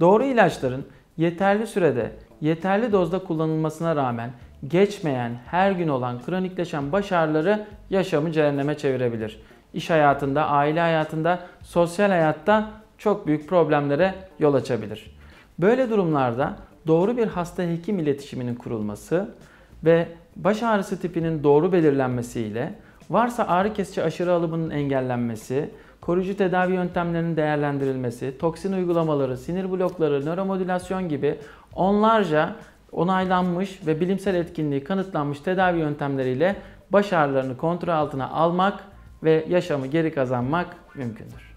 Doğru ilaçların yeterli sürede, yeterli dozda kullanılmasına rağmen geçmeyen, her gün olan kronikleşen baş ağrıları yaşamı cehenneme çevirebilir. İş hayatında, aile hayatında, sosyal hayatta çok büyük problemlere yol açabilir. Böyle durumlarda doğru bir hasta hekim iletişiminin kurulması ve baş ağrısı tipinin doğru belirlenmesiyle varsa ağrı kesici aşırı alımının engellenmesi, koruyucu tedavi yöntemlerinin değerlendirilmesi, toksin uygulamaları, sinir blokları, nöromodülasyon gibi onlarca onaylanmış ve bilimsel etkinliği kanıtlanmış tedavi yöntemleriyle baş ağrılarını kontrol altına almak ve yaşamı geri kazanmak mümkündür.